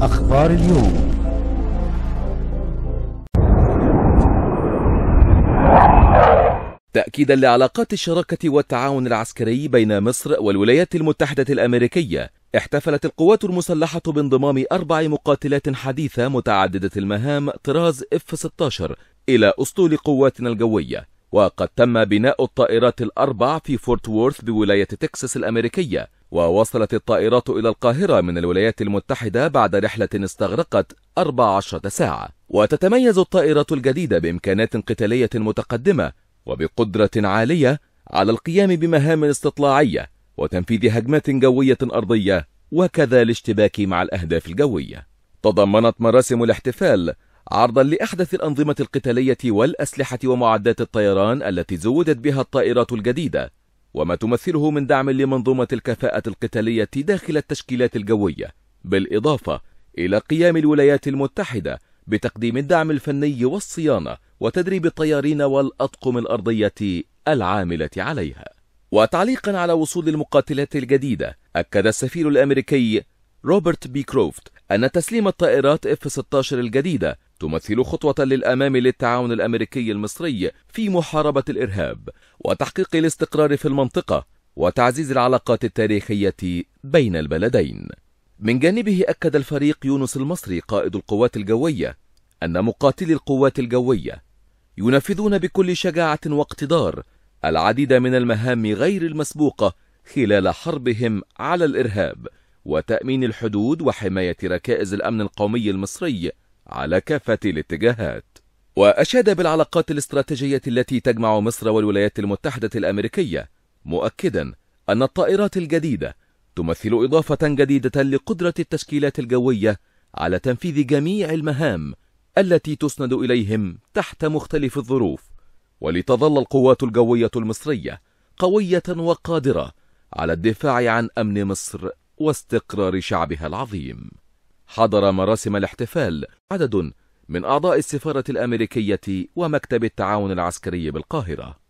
أخبار اليوم تأكيدا لعلاقات الشراكة والتعاون العسكري بين مصر والولايات المتحدة الأمريكية احتفلت القوات المسلحة بانضمام أربع مقاتلات حديثة متعددة المهام طراز F-16 إلى أسطول قواتنا الجوية وقد تم بناء الطائرات الأربع في فورت وورث بولاية تكساس الأمريكية ووصلت الطائرات إلى القاهرة من الولايات المتحدة بعد رحلة استغرقت 14 ساعة وتتميز الطائرة الجديدة بإمكانات قتالية متقدمة وبقدرة عالية على القيام بمهام استطلاعية وتنفيذ هجمات جوية أرضية وكذا الاشتباك مع الأهداف الجوية تضمنت مراسم الاحتفال عرضا لأحدث الأنظمة القتالية والأسلحة ومعدات الطيران التي زودت بها الطائرات الجديدة وما تمثله من دعم لمنظومة الكفاءة القتالية داخل التشكيلات الجوية بالإضافة إلى قيام الولايات المتحدة بتقديم الدعم الفني والصيانة وتدريب الطيارين والأطقم الأرضية العاملة عليها وتعليقا على وصول المقاتلات الجديدة أكد السفير الأمريكي روبرت بي كروفت أن تسليم الطائرات F-16 الجديدة تمثل خطوة للأمام للتعاون الأمريكي المصري في محاربة الإرهاب وتحقيق الاستقرار في المنطقة وتعزيز العلاقات التاريخية بين البلدين. من جانبه أكد الفريق يونس المصري قائد القوات الجوية أن مقاتلي القوات الجوية ينفذون بكل شجاعة واقتدار العديد من المهام غير المسبوقة خلال حربهم على الإرهاب وتأمين الحدود وحماية ركائز الأمن القومي المصري على كافة الاتجاهات وأشاد بالعلاقات الاستراتيجية التي تجمع مصر والولايات المتحدة الأمريكية مؤكدا أن الطائرات الجديدة تمثل إضافة جديدة لقدرة التشكيلات الجوية على تنفيذ جميع المهام التي تسند إليهم تحت مختلف الظروف ولتظل القوات الجوية المصرية قوية وقادرة على الدفاع عن أمن مصر واستقرار شعبها العظيم حضر مراسم الاحتفال عدد من أعضاء السفارة الأمريكية ومكتب التعاون العسكري بالقاهرة